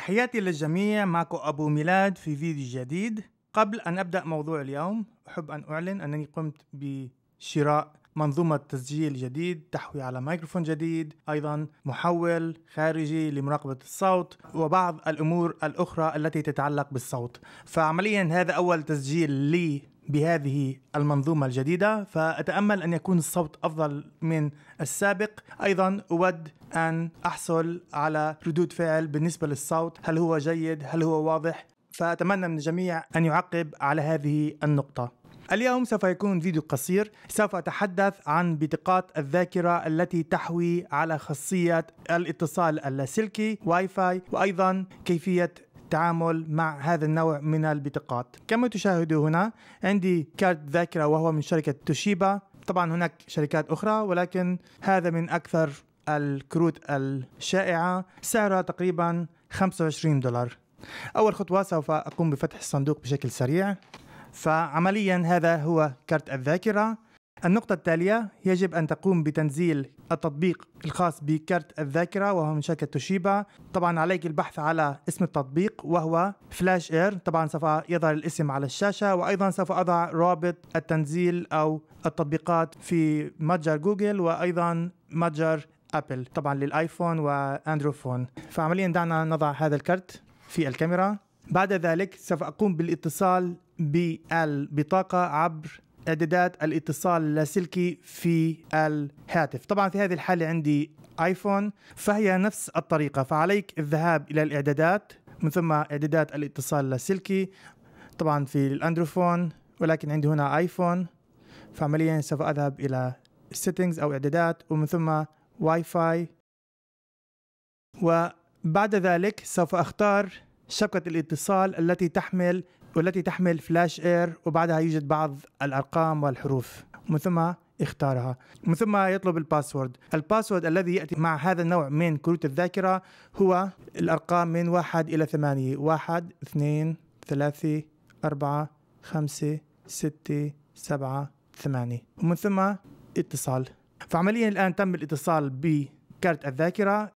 تحياتي للجميع معكم أبو ميلاد في فيديو جديد قبل أن أبدأ موضوع اليوم أحب أن أعلن أنني قمت بشراء منظومة تسجيل جديد تحوي على ميكروفون جديد أيضا محول خارجي لمراقبة الصوت وبعض الأمور الأخرى التي تتعلق بالصوت فعمليا هذا أول تسجيل لي بهذه المنظومة الجديدة فأتأمل أن يكون الصوت أفضل من السابق أيضا أود أن أحصل على ردود فعل بالنسبة للصوت هل هو جيد هل هو واضح فأتمنى من الجميع أن يعقب على هذه النقطة اليوم سوف يكون فيديو قصير سوف أتحدث عن بطاقات الذاكرة التي تحوي على خاصية الاتصال اللاسلكي واي فاي وأيضا كيفية التعامل مع هذا النوع من البطاقات كما تشاهدوا هنا عندي كارت ذاكرة وهو من شركة توشيبا طبعا هناك شركات أخرى ولكن هذا من أكثر الكروت الشائعة سعرها تقريبا 25 دولار أول خطوة سوف أقوم بفتح الصندوق بشكل سريع فعمليا هذا هو كارت الذاكرة النقطة التالية يجب أن تقوم بتنزيل التطبيق الخاص بكارت الذاكرة وهو من شركة توشيبا طبعا عليك البحث على اسم التطبيق وهو فلاش اير طبعا سوف يظهر الاسم على الشاشة وأيضا سوف أضع رابط التنزيل أو التطبيقات في متجر جوجل وأيضا متجر أبل طبعا للآيفون وأندرو فون فعمليا دعنا نضع هذا الكرت في الكاميرا بعد ذلك سوف أقوم بالاتصال بالبطاقة عبر اعدادات الاتصال اللاسلكي في الهاتف طبعا في هذه الحالة عندي ايفون فهي نفس الطريقة فعليك الذهاب الى الاعدادات من ثم اعدادات الاتصال اللاسلكي طبعا في الاندروفون ولكن عندي هنا ايفون فعمليا سوف اذهب الى settings او اعدادات ومن ثم واي فاي وبعد ذلك سوف اختار شبكة الاتصال التي تحمل والتي تحمل فلاش اير وبعدها يوجد بعض الأرقام والحروف ومن ثم اختارها من ثم يطلب الباسورد الباسورد الذي يأتي مع هذا النوع من كروت الذاكرة هو الأرقام من واحد إلى ثمانية واحد اثنين ثلاثة أربعة خمسة ستة سبعة ثمانية ومن ثم اتصال فعمليا الآن تم الاتصال بكارت الذاكرة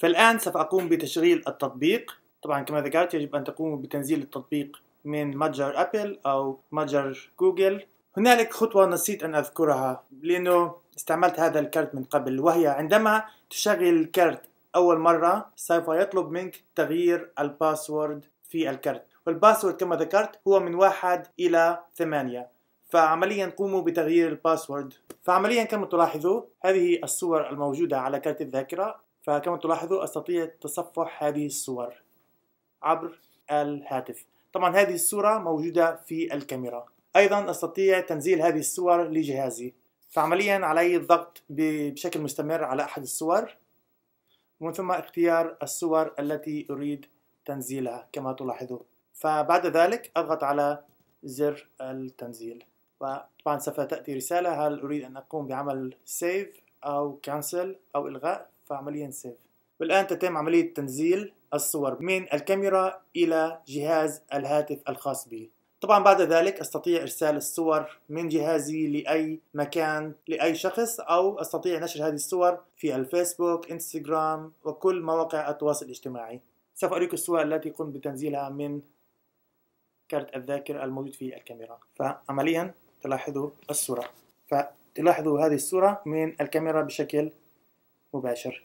فالآن سوف أقوم بتشغيل التطبيق طبعا كما ذكرت يجب أن تقوموا بتنزيل التطبيق من متجر أبل أو متجر جوجل هنالك خطوة نسيت أن أذكرها لأنه استعملت هذا الكرت من قبل وهي عندما تشغل الكرت أول مرة سوف يطلب منك تغيير الباسورد في الكرت والباسورد كما ذكرت هو من واحد إلى ثمانية فعمليا قوموا بتغيير الباسورد فعمليا كما تلاحظوا هذه الصور الموجودة على كرت الذاكرة فكما تلاحظوا أستطيع تصفح هذه الصور عبر الهاتف طبعا هذه الصورة موجودة في الكاميرا أيضا أستطيع تنزيل هذه الصور لجهازي فعمليا علي الضغط بشكل مستمر على أحد الصور ومن ثم اختيار الصور التي أريد تنزيلها كما تلاحظوا فبعد ذلك أضغط على زر التنزيل وطبعا سوف تأتي رسالة هل أريد أن أقوم بعمل سيف أو كانسل أو إلغاء فعمليا سيف والآن تتم عملية تنزيل الصور من الكاميرا إلى جهاز الهاتف الخاص بي طبعا بعد ذلك استطيع ارسال الصور من جهازي لاي مكان لاي شخص او استطيع نشر هذه الصور في الفيسبوك انستغرام وكل مواقع التواصل الاجتماعي سوف اريك الصور التي قمت بتنزيلها من كارت الذاكرة الموجود في الكاميرا فعمليا تلاحظوا الصورة فتلاحظوا هذه الصورة من الكاميرا بشكل مباشر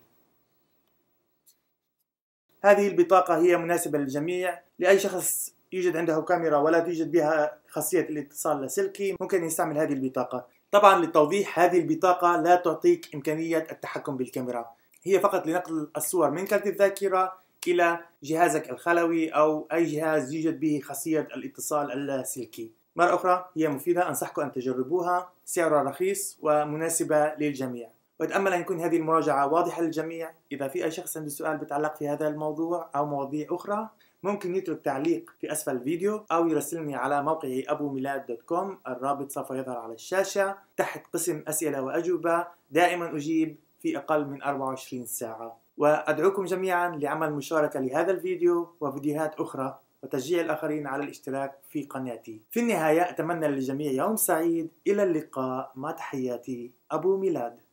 هذه البطاقة هي مناسبة للجميع لأي شخص يوجد عنده كاميرا ولا توجد بها خاصية الاتصال اللاسلكي ممكن يستعمل هذه البطاقة طبعا للتوضيح هذه البطاقة لا تعطيك إمكانية التحكم بالكاميرا هي فقط لنقل الصور من كارت الذاكرة إلى جهازك الخلوي أو أي جهاز يوجد به خاصية الاتصال اللاسلكي مرة أخرى هي مفيدة أنصحكم أن تجربوها سعرها رخيص ومناسبة للجميع وأتأمل أن تكون هذه المراجعة واضحة للجميع إذا في أي شخص عنده سؤال بتعلق في هذا الموضوع أو مواضيع أخرى ممكن يترك تعليق في أسفل الفيديو أو يرسلني على موقعي أبو ميلاد دوت كوم الرابط سوف يظهر على الشاشة تحت قسم أسئلة وأجوبة دائما أجيب في أقل من 24 ساعة وأدعوكم جميعا لعمل مشاركة لهذا الفيديو وفيديوهات أخرى وتشجيع الآخرين على الاشتراك في قناتي في النهاية أتمنى للجميع يوم سعيد إلى اللقاء مع تحياتي أبو ميلاد